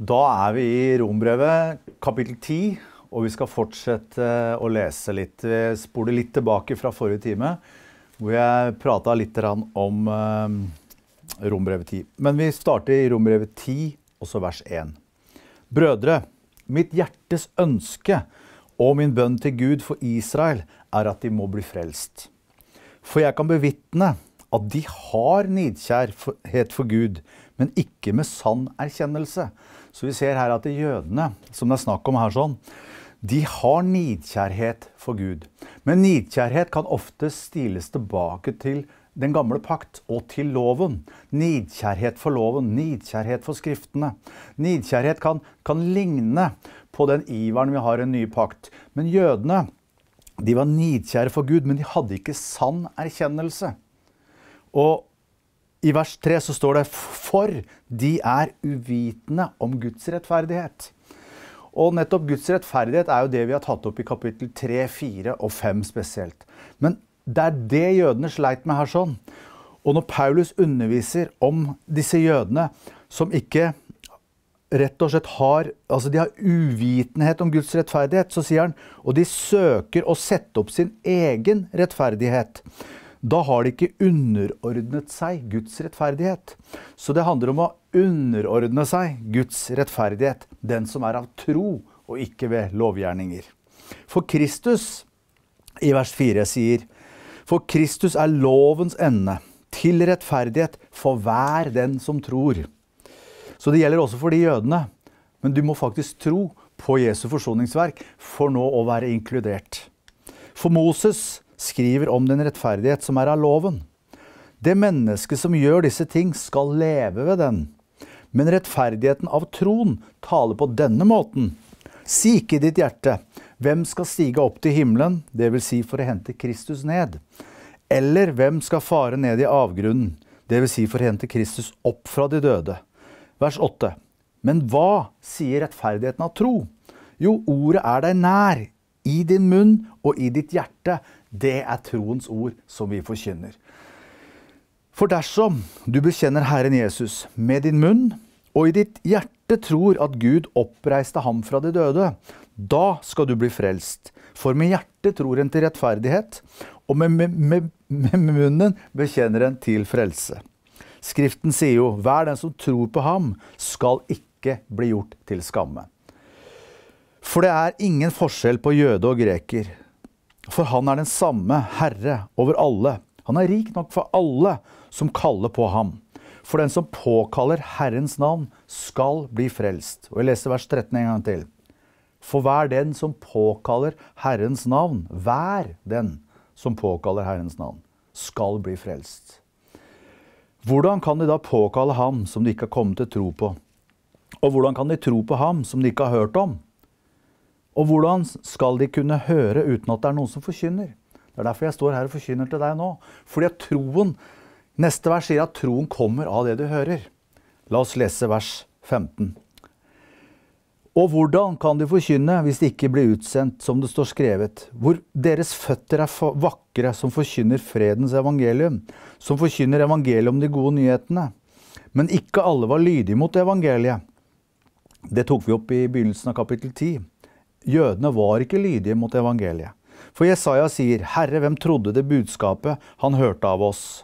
Da er vi i Rombrevet kapittel 10, og vi skal fortsette å lese litt. Vi spoler litt tilbake fra forrige time, hvor jeg prata litt om eh, Rombrevet 10. Men vi starter i Rombrevet 10, også vers 1. Brødre, mitt hjertes ønske og min bønn til Gud for Israel er at de må bli frelst. For jeg kan bevitne at de har nidkjærhet for Gud, men ikke med sann erkjennelse. Så vi ser her at jødene, som det er snakk om her sånn, de har nidkjærhet for Gud. Men nidkjærhet kan ofte stiles tilbake til den gamle pakt og til loven. Nidkjærhet for loven, nidkjærhet for skriftene. Nidkjærhet kan, kan ligne på den iveren vi har i en ny pakt. Men jødene de var nidkjære for Gud, men de hadde ikke sann erkjennelse. Og i vers 3 så står det For de er uvitende om Guds rettferdighet. Og nettopp Guds rettferdighet er jo det vi har tatt opp i kapittel 3, 4 og 5 spesielt. Men det er det jødene sleit med her sånn. Og når Paulus underviser om disse jødene som ikke rett og slett har Altså, de har uvitenhet om Guds rettferdighet, så sier han, og de søker å sette opp sin egen rettferdighet, da har de ikke underordnet seg Guds rettferdighet. Så det handler om å underordne seg Guds rettferdighet, den som er av tro og ikke ved lovgjerninger. For Kristus, i vers 4, sier For Kristus er lovens ende, til rettferdighet for hver den som tror. Så det gjelder også for de jødene. Men du må faktisk tro på Jesu forsoningsverk for nå å være inkludert. For Moses skriver om den rettferdighet som er av loven. Det mennesket som gjør disse ting, skal leve ved den. Men rettferdigheten av troen taler på denne måten. Si ikke i ditt hjerte, hvem skal stige opp til himmelen, dvs. Si for å hente Kristus ned? Eller hvem skal fare ned i avgrunnen, dvs. Si for å hente Kristus opp fra de døde? Vers 8. Men hva sier rettferdigheten av tro? Jo, ordet er deg nær, i din munn og i ditt hjerte. Det er troens ord som vi forkynner. For dersom du bekjenner Herren Jesus med din munn og i ditt hjerte tror at Gud oppreiste ham fra de døde, da skal du bli frelst. For med hjertet tror en til rettferdighet, og med, med, med, med munnen bekjenner en til frelse. Skriften sier jo 'hver den som tror på ham, skal ikke bli gjort til skamme'. For det er ingen forskjell på jøde og greker, for han er den samme Herre over alle. Han er rik nok for alle som kaller på ham. For den som påkaller Herrens navn, skal bli frelst. Og Jeg leser vers 13 en gang til. For hver den som påkaller Herrens navn, hver den som påkaller Herrens navn, skal bli frelst. Hvordan kan de da påkalle ham som de ikke har kommet til tro på? Og hvordan kan de tro på ham som de ikke har hørt om? Og hvordan skal de kunne høre uten at det er noen som forkynner? Det er derfor jeg står her og forkynner til deg nå. Fordi at troen Neste vers sier at troen kommer av det du hører. La oss lese vers 15. Og hvordan kan de forkynne hvis de ikke blir utsendt, som det står skrevet, hvor deres føtter er vakre, som forkynner fredens evangelium, som forkynner evangeliet om de gode nyhetene? Men ikke alle var lydige mot evangeliet. Det tok vi opp i begynnelsen av kapittel 10. Jødene var ikke lydige mot evangeliet. For Jesaja sier, 'Herre, hvem trodde det budskapet han hørte av oss?'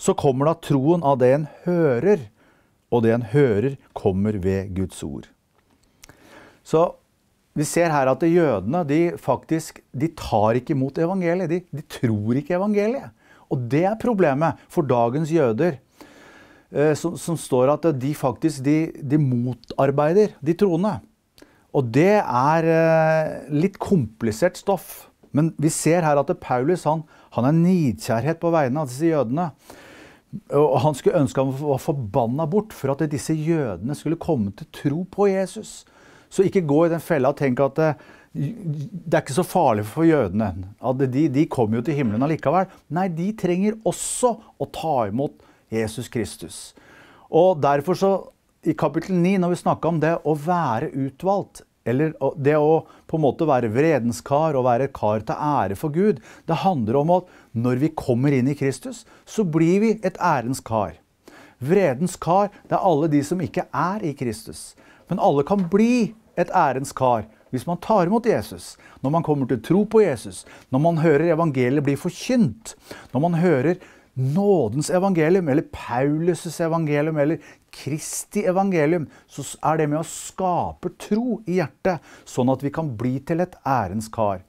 Så kommer da troen av det en hører, og det en hører, kommer ved Guds ord. Så vi ser her at jødene de faktisk de tar ikke imot evangeliet. De, de tror ikke evangeliet. Og det er problemet for dagens jøder. Eh, som, som står at de faktisk de, de motarbeider de troende. Og det er eh, litt komplisert stoff. Men vi ser her at Paulus han, han er nidkjærhet på vegne av disse jødene. Og han skulle ønske han var forbanna bort for at disse jødene skulle komme til tro på Jesus. Så ikke gå i den fella og tenk at det, eh, det er ikke så farlig for jødene. At de, de kommer jo til himmelen allikevel. Nei, de trenger også å ta imot Jesus Kristus. Og derfor så i kapittel 9, når vi snakka om det å være utvalgt, eller det å på en måte være vredens kar og være kar til ære for Gud, det handler om at når vi kommer inn i Kristus, så blir vi et ærens kar. Vredens kar, det er alle de som ikke er i Kristus. Men alle kan bli et ærens kar hvis man tar imot Jesus, når man kommer til tro på Jesus, når man hører evangeliet bli forkynt, når man hører nådens evangelium, eller Paulus' evangelium, eller Kristi evangelium, så er det med å skape tro i hjertet, sånn at vi kan bli til et ærens kar.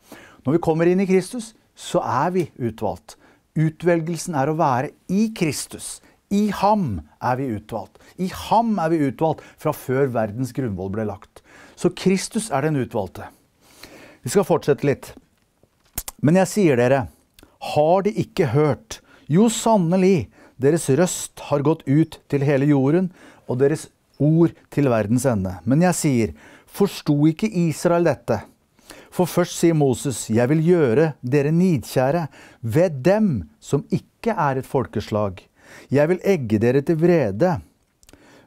Når vi kommer inn i Kristus, så er vi utvalgt. Utvelgelsen er å være i Kristus. I ham er vi utvalgt. I ham er vi utvalgt fra før verdens grunnvoll ble lagt. Så Kristus er den utvalgte. Vi skal fortsette litt. Men jeg sier dere, har de ikke hørt, jo, sannelig, deres røst har gått ut til hele jorden, og deres ord til verdens ende. Men jeg sier, forsto ikke Israel dette? For først sier Moses, jeg vil gjøre dere nidkjære ved dem som ikke er et folkeslag. Jeg vil egge dere til vrede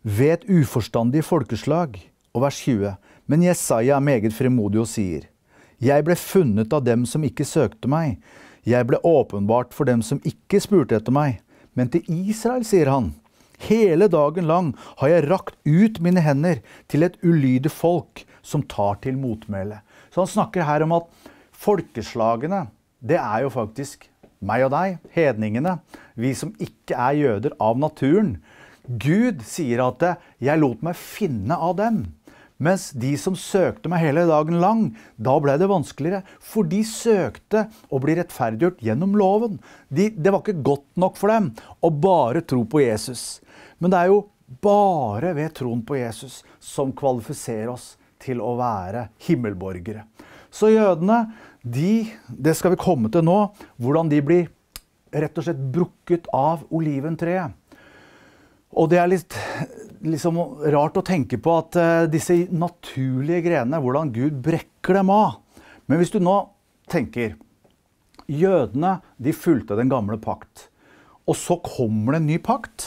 ved et uforstandig folkeslag. Og vers 20. Men Jesaja er meget fremodig og sier, jeg ble funnet av dem som ikke søkte meg. Jeg ble åpenbart for dem som ikke spurte etter meg. Men til Israel, sier han, hele dagen lang har jeg rakt ut mine hender til et ulydig folk som tar til motmæle. Så han snakker her om at folkeslagene, det er jo faktisk meg og deg, hedningene, vi som ikke er jøder av naturen. Gud sier at 'jeg lot meg finne av dem'. Mens de som søkte meg hele dagen lang, da ble det vanskeligere. For de søkte å bli rettferdiggjort gjennom loven. De, det var ikke godt nok for dem å bare tro på Jesus. Men det er jo bare ved troen på Jesus som kvalifiserer oss til å være himmelborgere. Så jødene, de, det skal vi komme til nå, hvordan de blir rett og slett brukket av oliventreet. Og det er litt liksom rart å tenke på at eh, disse naturlige grenene, hvordan Gud brekker dem av. Men hvis du nå tenker Jødene de fulgte den gamle pakt. Og så kommer det en ny pakt.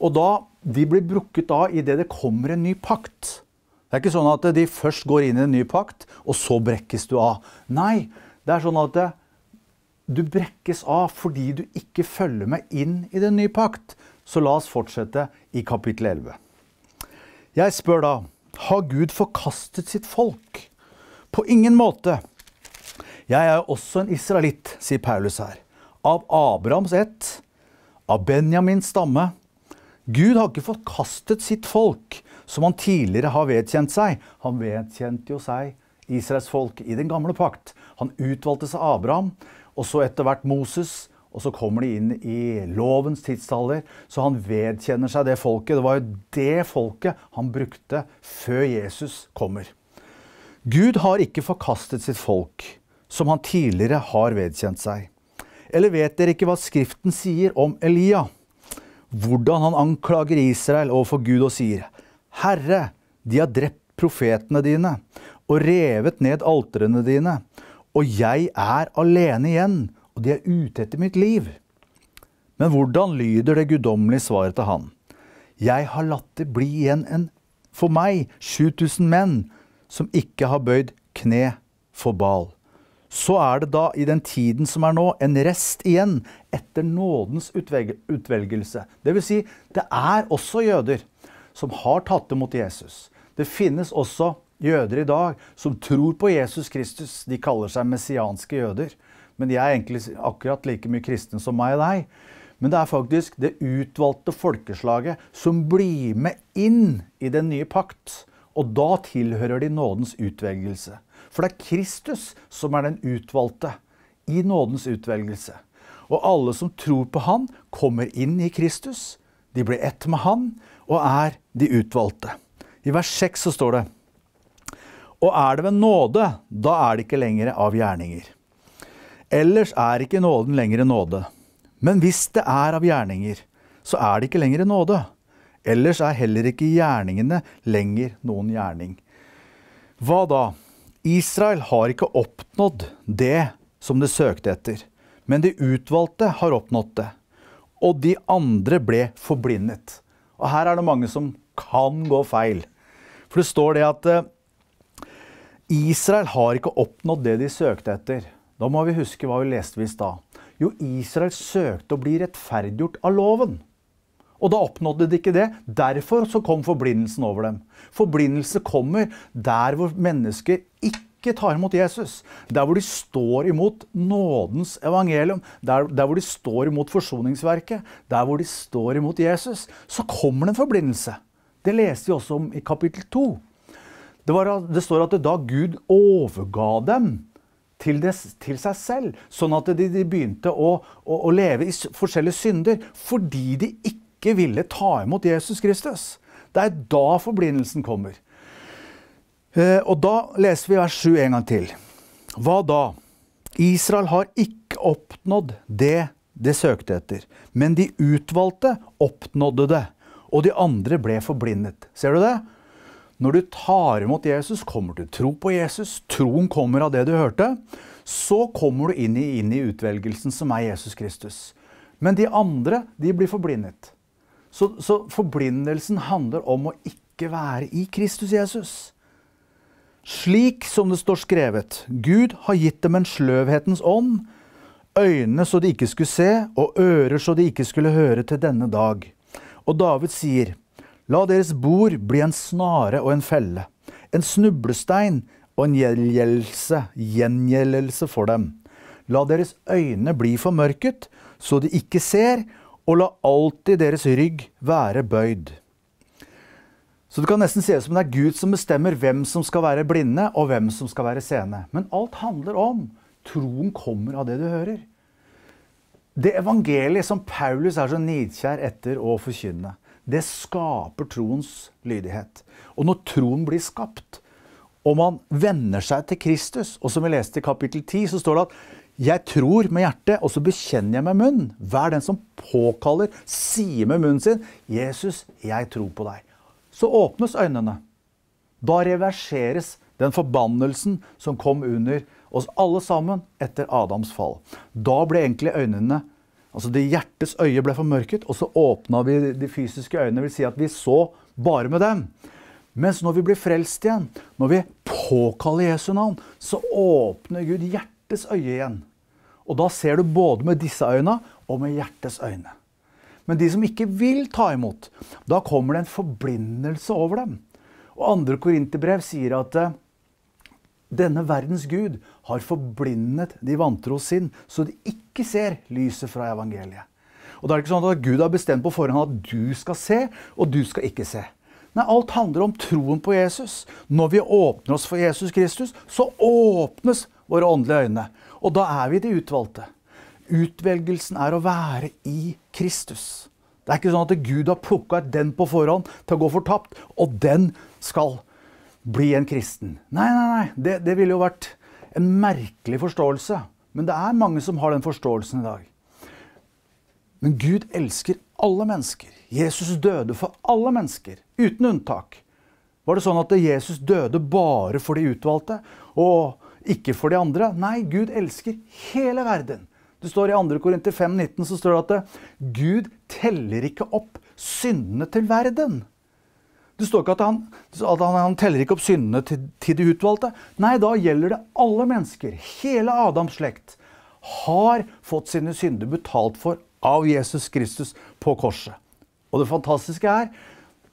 Og da de blir brukket av idet det kommer en ny pakt. Det er ikke sånn at de først går inn i en ny pakt, og så brekkes du av. Nei, det er sånn at eh, du brekkes av fordi du ikke følger med inn i den nye pakt. Så la oss fortsette i kapittel 11. Jeg spør da, har Gud forkastet sitt folk? På ingen måte. Jeg er også en israelitt, sier Paulus her. Av Abrahams ett, av Benjamins stamme. Gud har ikke forkastet sitt folk, som han tidligere har vedkjent seg. Han vedkjente jo seg Israels folk i den gamle pakt. Han utvalgte seg Abraham, og så etter hvert Moses, og så kommer de inn i lovens tidsalder, så han vedkjenner seg det folket. Det var jo det folket han brukte før Jesus kommer. Gud har ikke forkastet sitt folk, som han tidligere har vedkjent seg. Eller vet dere ikke hva Skriften sier om Elia? Hvordan han anklager Israel overfor Gud og sier, Herre, de har drept profetene dine og revet ned alterene dine, og jeg er alene igjen og de er ute etter mitt liv. Men hvordan lyder det guddommelige svaret til han? Jeg har latt det bli igjen en, for meg 7000 menn som ikke har bøyd kne for Bal. Så er det da, i den tiden som er nå, en rest igjen etter nådens utvelgelse. Det vil Si, det er også jøder som har tatt imot Jesus. Det finnes også jøder i dag som tror på Jesus Kristus. De kaller seg messianske jøder. Men de er egentlig akkurat like mye kristne som meg og deg. Men det er faktisk det utvalgte folkeslaget som blir med inn i den nye pakt. Og da tilhører de nådens utvelgelse. For det er Kristus som er den utvalgte i nådens utvelgelse. Og alle som tror på Han, kommer inn i Kristus. De blir ett med Han og er de utvalgte. I vers 6 så står det Og er det ved nåde, da er det ikke lenger av gjerninger. Ellers er ikke nåden lenger nåde. Men hvis det er av gjerninger, så er det ikke lenger nåde. Ellers er heller ikke gjerningene lenger noen gjerning. Hva da? Israel har ikke oppnådd det som det søkte etter. Men de utvalgte har oppnådd det. Og de andre ble forblindet. Og her er det mange som kan gå feil. For det står det at eh, Israel har ikke oppnådd det de søkte etter. Da må vi huske hva vi leste i stad. Jo, Israel søkte å bli rettferdiggjort av loven. Og da oppnådde de ikke det. Derfor så kom forblindelsen over dem. Forblindelse kommer der hvor mennesker ikke tar imot Jesus. Der hvor de står imot nådens evangelium. Der, der hvor de står imot forsoningsverket. Der hvor de står imot Jesus. Så kommer det en forblindelse. Det leste vi også om i kapittel 2. Det, var, det står at da Gud overga dem til, det, til, seg selv. Sånn at de, de begynte å, å, å, leve i forskjellige synder fordi de ikke ville ta imot Jesus Kristus. Det er da forblindelsen kommer. Eh, og da leser vi vers 7 en gang til. Hva da? Israel har ikke oppnådd det de søkte etter, men de utvalgte oppnådde det, og de andre ble forblindet. Ser du det? Når du tar imot Jesus, kommer til tro på Jesus, troen kommer av det du hørte, så kommer du inn i, inn i utvelgelsen som er Jesus Kristus. Men de andre, de blir forblindet. Så, så forblindelsen handler om å ikke være i Kristus Jesus. Slik som det står skrevet, Gud har gitt dem en sløvhetens ånd, øyne så de ikke skulle se, og ører så de ikke skulle høre til denne dag. Og David sier, La deres bord bli en snare og en felle, en snublestein og en gjeldelse, gjengjeldelse for dem. La deres øyne bli formørket, så de ikke ser, og la alltid deres rygg være bøyd. Så det kan nesten se ut som det er Gud som bestemmer hvem som skal være blinde, og hvem som skal være sene. Men alt handler om troen kommer av det du hører. Det evangeliet som Paulus er så nidkjær etter å forkynne det skaper troens lydighet. Og når troen blir skapt, og man venner seg til Kristus, og som vi leste i kapittel 10, så står det at jeg tror med hjertet, og så bekjenner jeg med munnen. Hver den som påkaller, sier med munnen sin 'Jesus, jeg tror på deg'. Så åpnes øynene. Da reverseres den forbannelsen som kom under oss alle sammen etter Adams fall. Da ble egentlig øynene Altså det hjertets øye ble formørket, og så åpna vi de fysiske øynene. Vil si at vi så bare med dem. Mens når vi blir frelst igjen, når vi påkaller Jesu navn, så åpner Gud hjertets øye igjen. Og da ser du både med disse øynene og med hjertets øyne. Men de som ikke vil ta imot, da kommer det en forblindelse over dem. Og andre korinterbrev sier at eh, denne verdens gud har forblindet de vantro sinn, så de ikke ser lyset fra evangeliet. Og da er det ikke sånn at Gud har bestemt på forhånd at du skal se, og du skal ikke se. Nei, alt handler om troen på Jesus. Når vi åpner oss for Jesus Kristus, så åpnes våre åndelige øyne. Og da er vi de utvalgte. Utvelgelsen er å være i Kristus. Det er ikke sånn at Gud har plukka ut den på forhånd til å gå fortapt, og den skal bli en kristen. Nei, nei, nei. Det, det ville jo vært en merkelig forståelse. Men det er mange som har den forståelsen i dag. Men Gud elsker alle mennesker. Jesus døde for alle mennesker, uten unntak. Var det sånn at Jesus døde bare for de utvalgte og ikke for de andre? Nei, Gud elsker hele verden. Det står i 2. Korinter 5,19 så står det at Gud teller ikke opp syndene til verden. Det står ikke at han, at han, han teller ikke opp syndene til, til, de utvalgte. Nei, da gjelder det alle mennesker. Hele Adams slekt har fått sine synder betalt for av Jesus Kristus på korset. Og det fantastiske er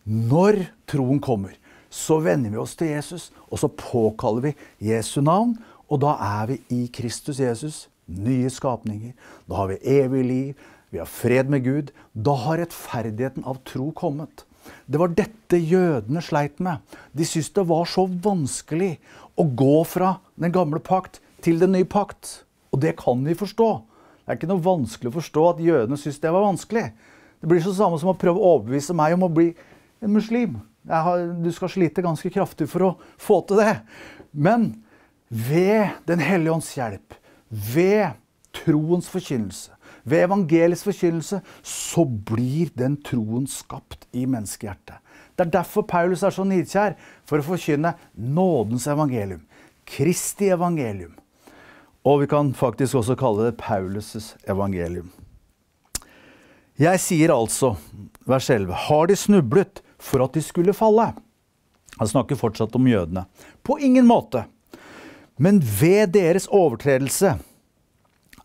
når troen kommer, så vender vi oss til Jesus, og så påkaller vi Jesu navn, og da er vi i Kristus Jesus, nye skapninger. Da har vi evig liv, vi har fred med Gud. Da har rettferdigheten av tro kommet. Det var dette jødene sleit med. De syntes det var så vanskelig å gå fra den gamle pakt til den nye pakt. Og det kan de forstå. Det er ikke noe vanskelig å forstå at jødene syntes det var vanskelig. Det blir så samme som å prøve å overbevise meg om å bli en muslim. Har, du skal slite ganske kraftig for å få til det. Men ved Den hellige ånds hjelp, ved troens forkynnelse, ved evangelisk forkynnelse så blir den troen skapt i menneskehjertet. Det er derfor Paulus er så nidkjær for å forkynne nådens evangelium. Kristi evangelium. Og vi kan faktisk også kalle det Paulus' evangelium. Jeg sier altså, vers 11, har de snublet for at de skulle falle? Han snakker fortsatt om jødene. På ingen måte. Men ved deres overtredelse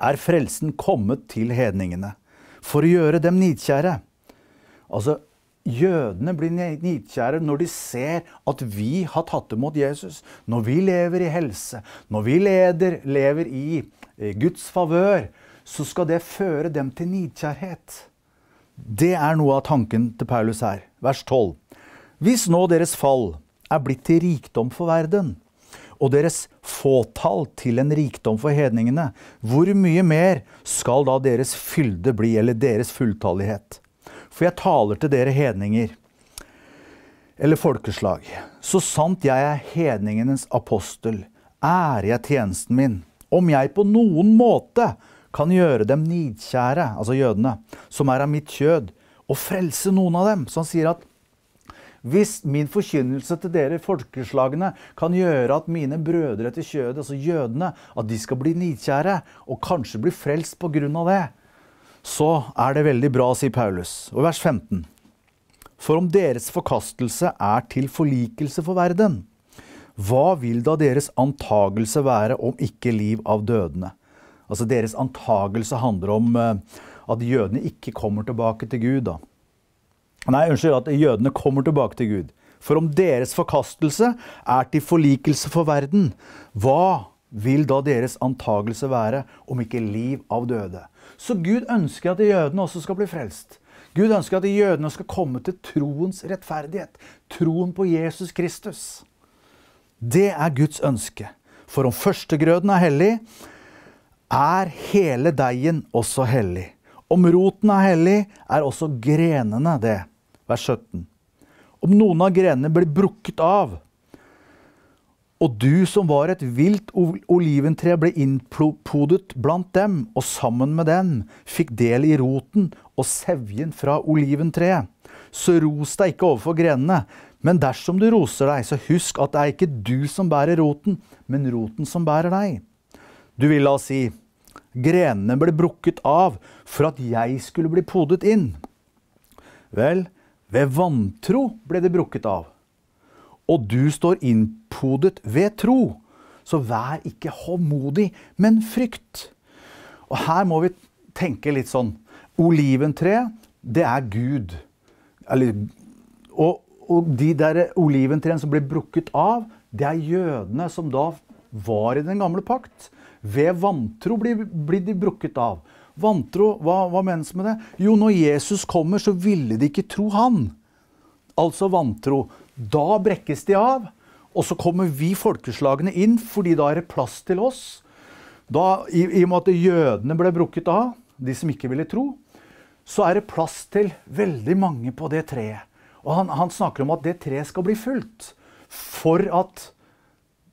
er frelsen kommet til hedningene, for å gjøre dem nidkjære. Altså, Jødene blir nidkjære når de ser at vi har tatt imot Jesus. Når vi lever i helse, når vi leder, lever i Guds favør, så skal det føre dem til nidkjærhet. Det er noe av tanken til Paulus her. Vers 12. Hvis nå deres fall er blitt til rikdom for verden, og deres fåtall til en rikdom for hedningene, hvor mye mer skal da deres fylde bli, eller deres fulltallighet? For jeg taler til dere hedninger, eller folkeslag. Så sant jeg er hedningenes apostel, ærer jeg tjenesten min. Om jeg på noen måte kan gjøre dem nidkjære, altså jødene, som er av mitt kjød, og frelse noen av dem. som sier at hvis min forkynnelse til dere folkeslagene kan gjøre at mine brødre til kjødet, altså jødene, at de skal bli nidkjære og kanskje bli frelst på grunn av det, så er det veldig bra, sier Paulus. Og vers 15. For om deres forkastelse er til forlikelse for verden, hva vil da deres antagelse være om ikke liv av dødene? Altså deres antagelse handler om eh, at jødene ikke kommer tilbake til Gud. da. Nei, unnskyld, at jødene kommer tilbake til Gud. For om deres forkastelse er til forlikelse for verden, hva vil da deres antagelse være, om ikke liv av døde? Så Gud ønsker at jødene også skal bli frelst. Gud ønsker at jødene skal komme til troens rettferdighet, troen på Jesus Kristus. Det er Guds ønske. For om førstegrøden er hellig, er hele deigen også hellig. Om roten er hellig, er også grenene det vers 17. Om noen av grenene blir brukket av, og du som var et vilt oliventre, ble innpodet blant dem, og sammen med den fikk del i roten og sevjen fra oliventreet. Så ros deg ikke overfor grenene, men dersom du roser deg, så husk at det er ikke du som bærer roten, men roten som bærer deg. Du vil la oss si, grenene ble brukket av for at jeg skulle bli podet inn. Vel, ved vantro ble det brukket av. Og du står innpodet ved tro. Så vær ikke håndmodig, men frykt. Og her må vi tenke litt sånn. Oliventreet, det er Gud. Eller, og, og de der oliventreene som ble brukket av, det er jødene som da var i den gamle pakt. Ved vantro blir, blir de brukket av. Vantro, hva, hva menes med det? Jo, når Jesus kommer, så ville de ikke tro han. Altså vantro. Da brekkes de av. Og så kommer vi folkeslagene inn, fordi da er det plass til oss. Da, i, I og med at jødene ble brukket av, de som ikke ville tro, så er det plass til veldig mange på det treet. Og han, han snakker om at det treet skal bli fulgt, For at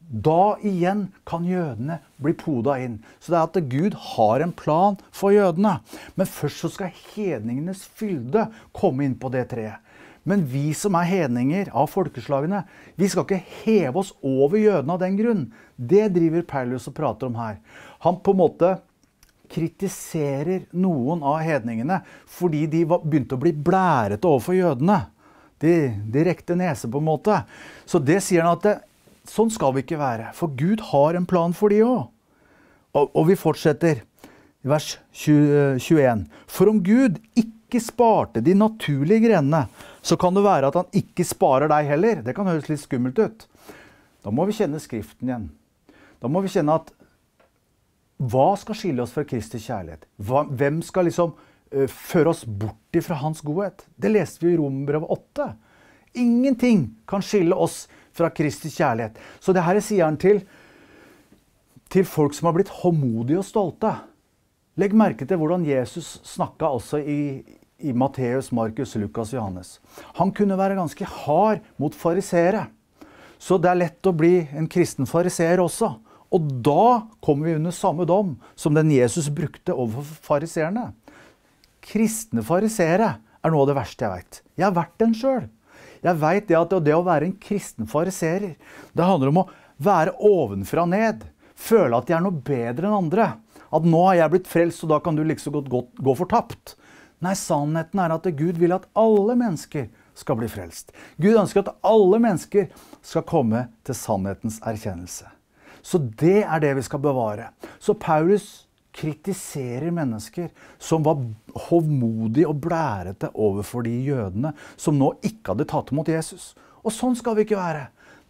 da igjen kan jødene bli poda inn. Så det er at Gud har en plan for jødene. Men først så skal hedningenes fylde komme inn på det treet. Men vi som er hedninger av folkeslagene, vi skal ikke heve oss over jødene av den grunn. Det driver Paulus og prater om her. Han på en måte kritiserer noen av hedningene fordi de begynte å bli blærete overfor jødene. De, de rekte nese, på en måte. Så det sier han at det, Sånn skal vi ikke være, for Gud har en plan for de òg. Og, og, vi fortsetter i vers 21. Eh, for om Gud ikke sparte de naturlige grenene, så kan det være at han ikke sparer deg heller. Det kan høres litt skummelt ut. Da må vi kjenne Skriften igjen. Da må vi kjenne at hva skal skille oss fra Kristi kjærlighet? hvem skal liksom eh, føre oss bort ifra Hans godhet? Det leste vi i Romerbrevet 8. Ingenting kan skille oss fra fra Kristi kjærlighet. Så det her sier han til, til folk som har blitt håndmodige og stolte. Legg merke til hvordan Jesus snakka altså i, i Matteus, Markus, Lukas, Johannes. Han kunne være ganske hard mot fariseere. Så det er lett å bli en kristen fariseer også. Og da kommer vi under samme dom som den Jesus brukte overfor fariseerne. Kristne fariseere er noe av det verste jeg veit. Jeg har vært den sjøl. Jeg veit det at det å være en kristen fariserer, det handler om å være ovenfra og ned. Føle at jeg er noe bedre enn andre. At nå har jeg blitt frelst, og da kan du like så godt gå fortapt. Nei, sannheten er at Gud vil at alle mennesker skal bli frelst. Gud ønsker at alle mennesker skal komme til sannhetens erkjennelse. Så det er det vi skal bevare. Så Paulus kritiserer mennesker som var hovmodige og blærete overfor de jødene som nå ikke hadde tatt imot Jesus. Og sånn skal vi ikke være.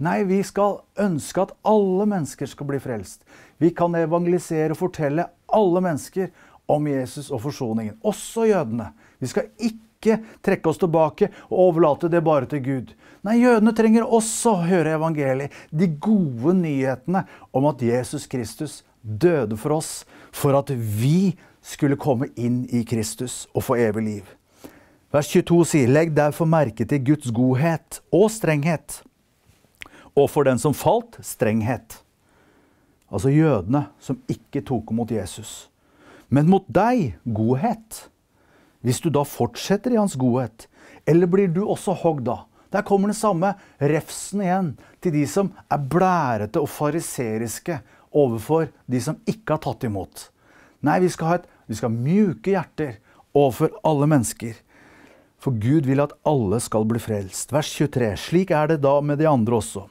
Nei, vi skal ønske at alle mennesker skal bli frelst. Vi kan evangelisere og fortelle alle mennesker om Jesus og forsoningen, også jødene. Vi skal ikke trekke oss tilbake og overlate det bare til Gud. Nei, jødene trenger også å høre evangeliet, de gode nyhetene om at Jesus Kristus døde for oss for at vi skulle komme inn i Kristus og få evig liv. Vers 22 sier, legg derfor merke til Guds godhet og strenghet, og for den som falt, strenghet. Altså jødene som ikke tok imot Jesus. Men mot deg godhet. Hvis du da fortsetter i hans godhet, eller blir du også hogd da?» Der kommer den samme refsen igjen til de som er blærete og fariseriske overfor de som ikke har tatt imot. Nei, vi skal ha, et, vi skal ha mjuke hjerter overfor alle mennesker. For Gud vil at alle skal bli frelst. Vers 23. Slik er det da med de andre også.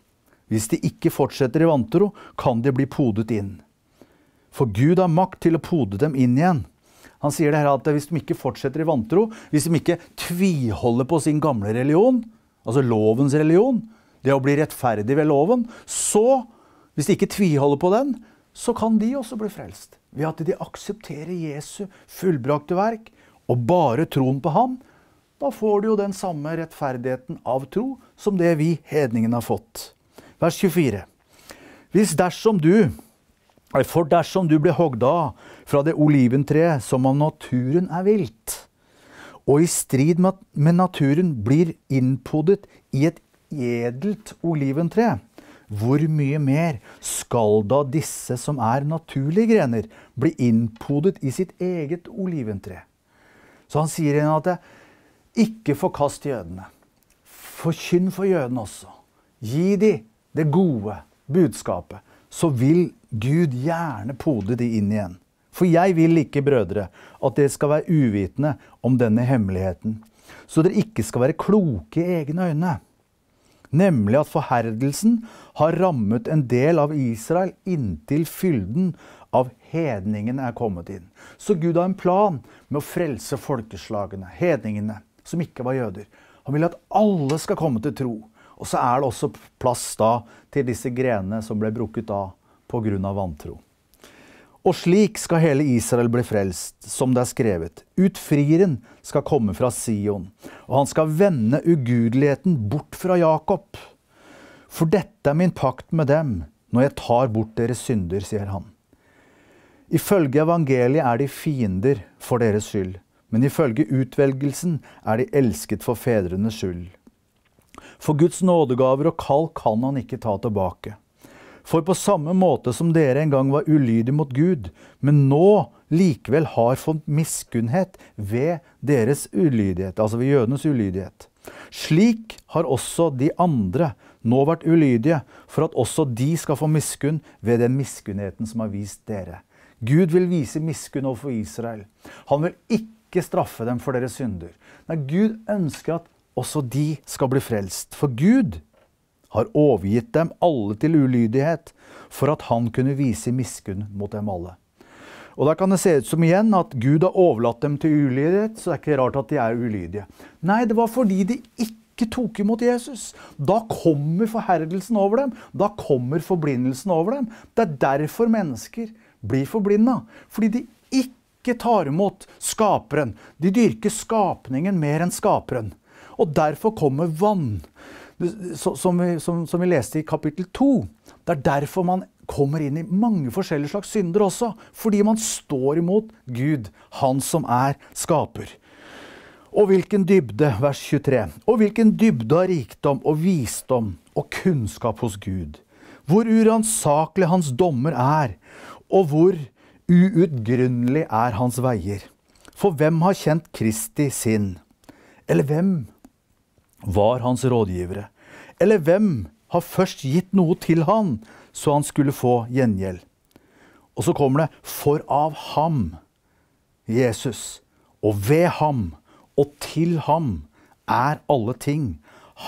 Hvis de ikke fortsetter i vantro, kan de bli podet inn. For Gud har makt til å pode dem inn igjen. Han sier det her at hvis de ikke fortsetter i vantro, hvis de ikke tviholder på sin gamle religion, altså lovens religion, det å bli rettferdig ved loven, så hvis de ikke tviholder på den, så kan de også bli frelst. Ved at de aksepterer Jesu fullbrakte verk og bare troen på ham. Da får du jo den samme rettferdigheten av tro som det vi hedningene har fått. Vers 24. Hvis dersom du for dersom du blir hogd av fra det oliventreet som av naturen er vilt, og i strid med naturen blir innpodet i et edelt oliventre, hvor mye mer skal da disse som er naturlige grener, bli innpodet i sitt eget oliventre? Så han sier igjen at ikke forkast jødene. Forkynn for jødene også. Gi de det gode budskapet. Så vil Gud gjerne pode de inn igjen. For jeg vil ikke, brødre, at dere skal være uvitende om denne hemmeligheten, så dere ikke skal være kloke i egne øyne nemlig at forherdelsen har rammet en del av Israel inntil fylden av hedningene er kommet inn. Så Gud har en plan med å frelse folkeslagene, hedningene, som ikke var jøder. Han vil at alle skal komme til tro. Og så er det også plass da til disse grenene som ble brukket av pga. vantro. Og slik skal hele Israel bli frelst, som det er skrevet. Utfrieren skal komme fra Sion, og han skal vende ugudeligheten bort fra Jakob. For dette er min pakt med dem, når jeg tar bort deres synder, sier han. Ifølge evangeliet er de fiender for deres skyld, men ifølge utvelgelsen er de elsket for fedrenes skyld. For Guds nådegaver og kall kan han ikke ta tilbake. For på samme måte som dere en gang var ulydige mot Gud, men nå likevel har fått miskunnhet ved deres ulydighet, altså ved jødenes ulydighet. Slik har også de andre nå vært ulydige, for at også de skal få miskunn ved den miskunnheten som har vist dere. Gud vil vise miskunn overfor Israel. Han vil ikke straffe dem for deres synder. Nei, Gud ønsker at også de skal bli frelst. For Gud har overgitt dem alle til ulydighet, for at han kunne vise miskunn mot dem alle. Og Da kan det se ut som igjen at Gud har overlatt dem til ulydighet, så det er ikke rart at de er ulydige. Nei, det var fordi de ikke tok imot Jesus. Da kommer forherdelsen over dem. Da kommer forblindelsen over dem. Det er derfor mennesker blir forblinda. Fordi de ikke tar imot Skaperen. De dyrker skapningen mer enn Skaperen. Og derfor kommer vann som vi, som, som vi leste i kapittel to. Det er derfor man kommer inn i mange forskjellige slags synder også. Fordi man står imot Gud, Han som er skaper. Og hvilken dybde, vers 23. Og hvilken dybde av rikdom og visdom og kunnskap hos Gud. Hvor uransakelig hans dommer er, og hvor uutgrunnelig er hans veier. For hvem har kjent Kristi sinn? Eller hvem var hans rådgivere? Eller hvem har først gitt noe til han, så han skulle få gjengjeld? Og så kommer det For av ham, Jesus, og ved ham og til ham er alle ting.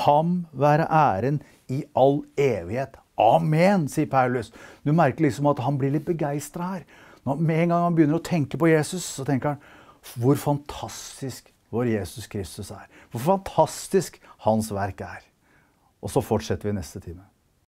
Ham være æren i all evighet. Amen, sier Paulus. Du merker liksom at han blir litt begeistra her. Når med en gang han begynner å tenke på Jesus, så tenker han hvor fantastisk vår Jesus Kristus er. Hvor fantastisk hans verk er. Og så fortsetter vi neste time.